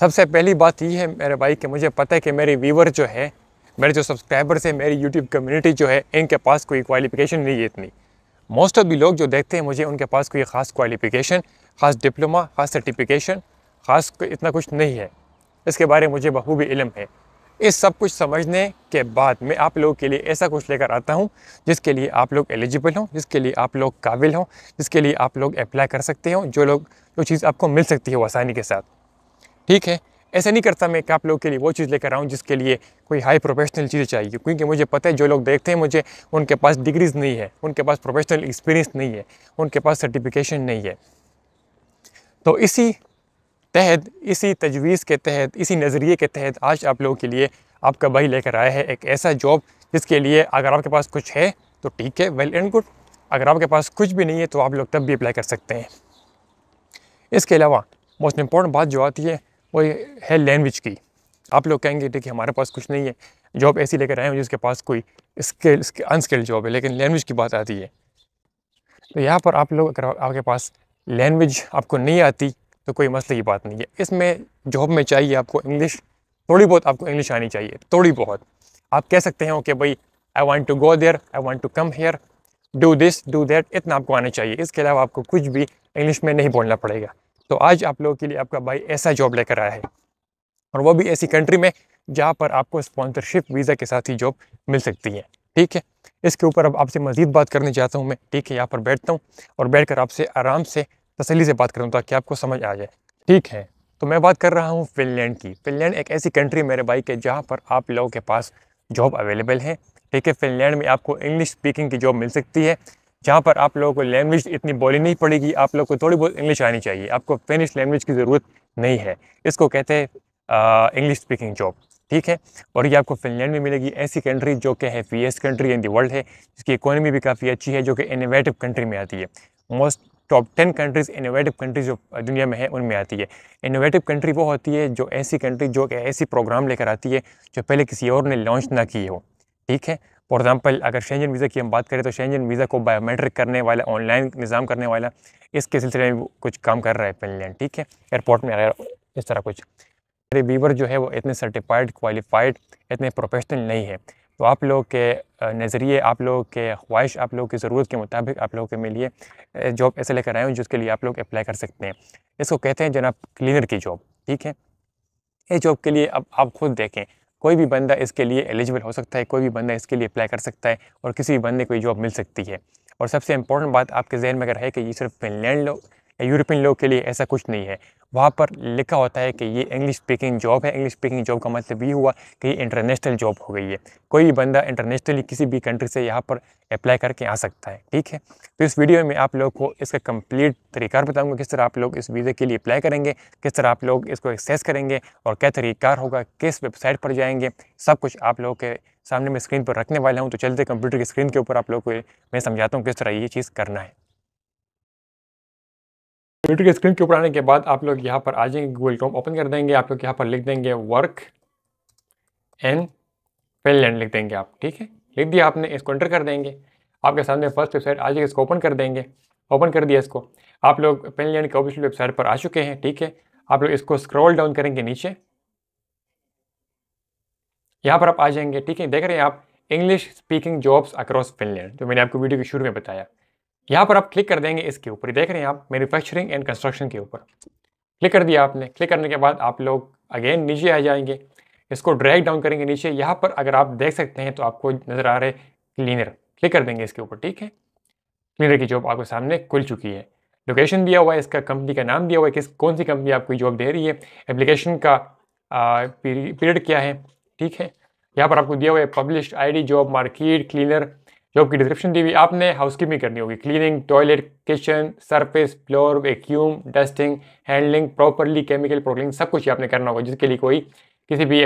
सबसे पहली बात ये है मेरे भाई कि मुझे पता है कि मेरे व्यूवर जो है मेरे जो सब्सक्राइबर्स हैं मेरी यूट्यूब कम्युनिटी जो है इनके पास कोई क्वालिफिकेशन नहीं है इतनी मोस्ट ऑफ दी लोग जो देखते हैं मुझे उनके पास कोई ख़ास क्वालिफिकेशन ख़ास डिप्लोमा ख़ास सर्टिफिकेशन ख़ास इतना कुछ नहीं है इसके बारे में मुझे बखूबी इलम है इस सब कुछ समझने के बाद मैं आप लोगों के लिए ऐसा कुछ लेकर आता हूँ जिसके लिए आप लोग एलिजिबल हों जिसके लिए आप लोग काबिल हों जिसके लिए आप लोग अप्लाई कर सकते हो जो लोग जो चीज़ आपको मिल सकती है वो आसानी के साथ ठीक है ऐसे नहीं करता मैं कि आप लोगों के लिए वो चीज़ लेकर आऊँ जिसके लिए कोई हाई प्रोफेशनल चीज़ चाहिए क्योंकि मुझे पता है जो लोग देखते हैं मुझे उनके पास डिग्रीज नहीं है उनके पास प्रोफेशनल एक्सपीरियंस नहीं है उनके पास सर्टिफिकेशन नहीं है तो इसी तहत इसी तजवीज़ के तहत इसी नज़रिए के तहत आज आप लोगों के लिए आपका भाई लेकर आया है एक ऐसा जॉब जिसके लिए अगर आपके पास कुछ है तो ठीक है वेल एंड गुड अगर आपके पास कुछ भी नहीं है तो आप लोग तब भी अप्लाई कर सकते हैं इसके अलावा मोस्ट इम्पॉर्टेंट बात जो आती है वो है लैंग्वेज की आप लोग कहेंगे देखिए हमारे पास कुछ नहीं है जॉब ऐसी लेकर आए हैं जिसके पास कोई स्किल अनस्किल्ड जॉब है लेकिन लैंग्वेज की बात आती है तो यहाँ पर आप लोग अगर आपके पास लैंग्वेज आपको नहीं आती तो कोई मसले की बात नहीं है इसमें जॉब में चाहिए आपको इंग्लिश थोड़ी बहुत आपको इंग्लिश आनी चाहिए थोड़ी बहुत आप कह सकते हैं ओके भाई I want to go there I want to come here do this do that इतना आपको आना चाहिए इसके अलावा आपको कुछ भी इंग्लिश में नहीं बोलना पड़ेगा तो आज आप लोगों के लिए आपका भाई ऐसा जॉब लेकर आया है और वो भी ऐसी कंट्री में जहाँ पर आपको स्पॉन्सरशिप वीज़ा के साथ ही जॉब मिल सकती है ठीक है इसके ऊपर अब आपसे मज़ीद बात करने जाता हूँ मैं ठीक है यहाँ पर बैठता हूँ और बैठ कर आपसे आराम से तसली से बात करूँ ताकि आपको समझ आ जाए ठीक है तो मैं बात कर रहा हूँ फिनलैंड की फिनलैंड एक ऐसी कंट्री मेरे भाई के जहाँ पर आप लोगों के पास जॉब अवेलेबल है ठीक है फिनलैंड में आपको इंग्लिश स्पीकिंग की जॉब मिल सकती है जहाँ पर आप लोगों को लैंग्वेज इतनी बोली नहीं पड़ेगी आप लोग को थोड़ी बहुत इंग्लिश आनी चाहिए आपको फिनिश लैंग्वेज की ज़रूरत नहीं है इसको कहते हैं इंग्लिश स्पीकिंग जॉब ठीक है और ये आपको फिनलैंड में मिलेगी ऐसी कंट्री जो कि है फीएस कंट्री इन दी वर्ल्ड है जिसकी इकोनॉमी भी काफ़ी अच्छी है जो कि इनोवेटिव कंट्री में आती है most top ten countries innovative countries जो दुनिया में है उनमें आती है इनोवेटिव कंट्री वो होती है जो ऐसी कंट्री जो कि ऐसी प्रोग्राम लेकर आती है जो पहले किसी और ने लॉन्च ना की हो ठीक है फॉर एग्ज़ाम्पल अगर शेंजन वीज़ा की हम बात करें तो शेंजन वीज़ा को बायोमेट्रिक करने वाला ऑनलाइन निज़ाम करने वाला इसके सिलसिले में कुछ काम कर रहा है फिनलैंड ठीक है एयरपोर्ट में अगर इस तरह कुछ मेरे वीवर जो है वो इतने सर्टिफाइड क्वालिफाइड इतने प्रोफेशनल नहीं है तो आप लोग के नज़रिए आप लोग के ख्वाहिश आप लोग की ज़रूरत के मुताबिक आप लोगों के लिए जॉब ऐसे लेकर आए हूँ जिसके लिए आप लोग अप्लाई कर सकते हैं इसको कहते हैं जनाब क्लीनर की जॉब ठीक है ये जॉब के लिए अब आप खुद देखें कोई भी बंदा इसके लिए एलिजिबल हो सकता है कोई भी बंदा इसके लिए अप्लाई कर सकता है और किसी भी बंदे को जॉब मिल सकती है और सबसे इंपॉर्टेंट बात आपके जहन में अगर है कि ये सिर्फ फिनलैंड लोग यूरोपियन लोग के लिए ऐसा कुछ नहीं है वहाँ पर लिखा होता है कि ये इंग्लिश स्पीकिंग जॉब है इंग्लिश स्पीकिंग जॉब का मतलब ये हुआ कि ये इंटरनेशनल जॉब हो गई है कोई भी बंदा इंटरनेशनली किसी भी कंट्री से यहाँ पर अप्लाई करके आ सकता है ठीक है तो इस वीडियो में आप लोग को इसका कंप्लीट तरीका बताऊंगा किस तरह आप लोग इस वीज़े के लिए अप्लाई करेंगे किस तरह आप लोग इसको एक्सेस करेंगे और क्या तरीका होगा किस वेबसाइट पर जाएंगे सब कुछ आप लोग के सामने मैं स्क्रीन पर रखने वाला हूँ तो चलते कंप्यूटर की स्क्रीन के ऊपर आप लोग को मैं समझाता हूँ किस तरह ये चीज़ करना है यूट्यूब के स्क्रीन के ऊपर आने के बाद आप लोग यहाँ पर आ जाएंगे गूगल क्रोम ओपन कर देंगे आप लोग यहाँ पर लिख देंगे वर्क एन फिनलैंड लिख देंगे आप ठीक है लिख दिया आपने इसको एंटर कर देंगे आपके सामने फर्स्ट वेबसाइट आ जाएगी इसको ओपन कर देंगे ओपन कर दिया इसको आप लोग फिनलैंड के ऑफिशियल वेबसाइट पर आ चुके हैं ठीक है आप लोग इसको स्क्रॉल डाउन करेंगे नीचे यहाँ पर आप आ जाएंगे ठीक है देख रहे हैं आप English speaking jobs across Finland जो मैंने आपको वीडियो के शुरू में बताया यहाँ पर आप क्लिक कर देंगे इसके ऊपर देख रहे हैं आप मैन्युफैक्चरिंग एंड कंस्ट्रक्शन के ऊपर क्लिक कर दिया आपने क्लिक करने के बाद आप लोग अगेन नीचे आ जाएंगे इसको ड्रैग डाउन करेंगे नीचे यहाँ पर अगर आप देख सकते हैं तो आपको नज़र आ रहे क्लीनर क्लिक कर देंगे इसके ऊपर ठीक है क्लीनर की जॉब आपके सामने खुल चुकी है लोकेशन दिया हुआ है इसका कंपनी का नाम दिया हुआ है किस कौन सी कंपनी आपको जॉब दे रही है एप्लीकेशन का पीरियड क्या है ठीक है यहाँ पर आपको दिया हुआ है publish ID job market cleaner job की डिस्क्रिप्शन दी हुई आपने हाउस कीपिंग करनी होगी cleaning toilet kitchen surface floor vacuum dusting handling properly chemical प्रोटलिंग सब कुछ आपने करना होगा जिसके लिए कोई किसी भी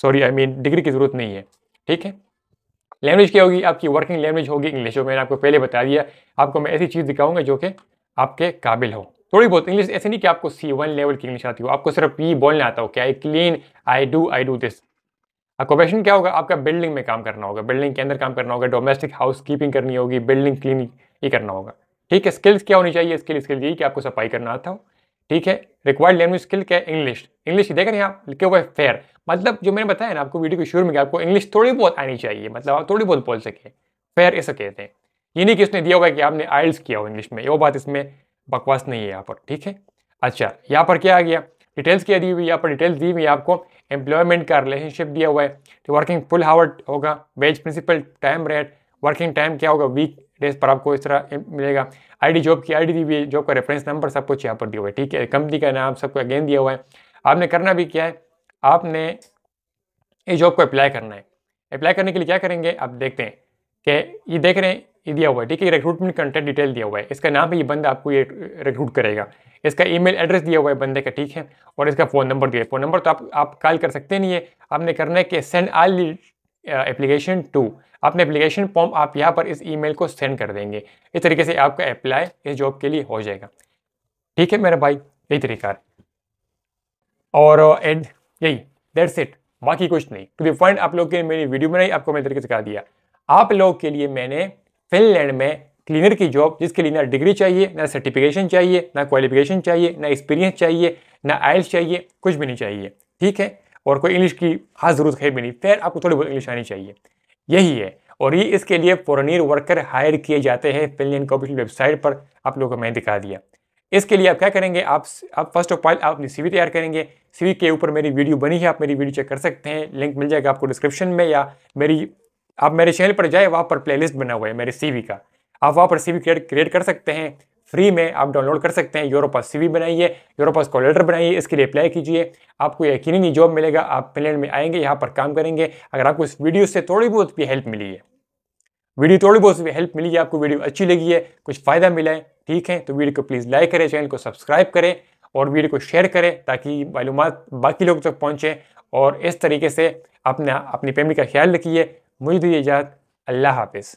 सॉरी आई मीन डिग्री की जरूरत नहीं है ठीक है लैंग्वेज क्या होगी आपकी वर्किंग लैंग्वेज होगी इंग्लिश हो मैंने आपको पहले बता दिया आपको मैं ऐसी चीज़ दिखाऊंगा जो कि आपके काबिल हो थोड़ी बहुत इंग्लिश ऐसे नहीं कि आपको सी वन लेवल की इंग्लिश आती हो आपको सिर्फ ये बोलना आता हो कि I clean I do I do this occupation क्या होगा आपका बिल्डिंग में काम करना होगा बिल्डिंग के अंदर काम करना होगा डोमेस्टिक हाउस कीपिंग करनी होगी बिल्डिंग क्लीनिंग ये करना होगा ठीक है स्किल्स क्या होनी चाहिए स्किल स्किल लिए कि आपको सफाई करना आता हो ठीक है रिक्वायर्ड लैंग्वेज स्किल क्या है इंग्लिश इंग्लिश देख रहे हैं आप लिखे हुआ है फेयर मतलब जो मैंने बताया ना आपको वीडियो के शुरू में आपको इंग्लिश थोड़ी बहुत आनी चाहिए मतलब आप थोड़ी बहुत बोल सके फेयर ऐसा कहते हैं ये नहीं कि उसने दिया होगा कि आपने आइल्स किया हो इंग्लिश में वो बात इसमें बकवास नहीं है यहाँ पर ठीक है अच्छा यहाँ पर क्या आ गया डिटेल्स क्या दी हुई यहाँ पर डिटेल्स दी हुई है आपको एम्प्लॉयमेंट का रिलेशनशिप दिया हुआ है तो वर्किंग फुल हावर होगा wage principle time rate working time क्या होगा वीक डेज पर आपको इस तरह मिलेगा आईडी जॉब की आईडी दी हुई है जॉब का रेफरेंस नंबर सब कुछ यहाँ पर दिया हुआ है ठीक है कंपनी का नाम सबको अगेन दिया हुआ है आपने करना भी क्या है आपने इस जॉब को अप्लाई करना है अप्लाई करने के लिए क्या करेंगे आप देखते हैं कि ये देख रहे हैं ये दिया हुआ है ठीक है रिक्रूटमेंट कंटेंट डिटेल दिया हुआ है इसका नाम है ये बंदा आपको ये रिक्रूट करेगा इसका ईमेल एड्रेस दिया हुआ है बंदे का ठीक है और इसका फ़ोन नंबर दिया फ़ोन नंबर तो आप आप कॉल कर सकते नहीं है आपने करना है कि सेंड आल एप्लीकेशन टू अपने एप्लीकेशन फॉर्म आप यहाँ पर इस ई को सेंड कर देंगे इस तरीके से आपका अप्लाई इस जॉब के लिए हो जाएगा ठीक है मेरा भाई यही तरीका और एंड uh, यही दैट्स इट बाकी कुछ नहीं टू दी पॉइंट आप लोग के मेरी वीडियो बनाई आपको मैंने तरीके से कहा दिया आप लोग के लिए मैंने फिनलैंड में क्लीनर की जॉब जिसके लिए ना डिग्री चाहिए ना सर्टिफिकेशन चाहिए ना क्वालिफिकेशन चाहिए ना एक्सपीरियंस चाहिए ना आइल्स चाहिए कुछ भी नहीं चाहिए ठीक है और कोई इंग्लिश की खास ज़रूरत है भी नहीं फिर आपको थोड़ी बहुत इंग्लिश आनी चाहिए यही है और ये इसके लिए फॉरनियर वर्कर हायर किए जाते हैं फिलियन कॉपरेशन वेबसाइट पर आप लोगों को मैंने दिखा दिया इसके लिए आप क्या करेंगे आप आप फर्स्ट ऑफ ऑल आप अपनी सीवी तैयार करेंगे सीवी के ऊपर मेरी वीडियो बनी है आप मेरी वीडियो चेक कर सकते हैं लिंक मिल जाएगा आपको डिस्क्रिप्शन में या मेरी आप मेरे चैनल पर जाए वहाँ पर प्लेलिस्ट बना हुआ है मेरे सीवी का आप वहाँ पर सी क्रिएट क्रिएट कर सकते हैं फ्री में आप डाउनलोड कर सकते हैं यूरोपा सी बनाइए यूरोपा लेटर बनाइए इसके लिए अप्लाई कीजिए आपको यकीनी नहीं जॉब मिलेगा आप फिनलैंड में आएंगे यहाँ पर काम करेंगे अगर आपको इस वीडियो से थोड़ी बहुत भी हेल्प मिली है वीडियो थोड़ी बहुत हेल्प मिली है आपको वीडियो अच्छी लगी है कुछ फ़ायदा मिला है ठीक है तो वीडियो को प्लीज़ लाइक करें चैनल को सब्सक्राइब करें और वीडियो को शेयर करें ताकि मालूम बाकी लोगों तक पहुँचें और इस तरीके से अपना अपनी फैमिली का ख्याल रखिए मुझे तो दीजिए इजाज़त अल्लाह हाफिज़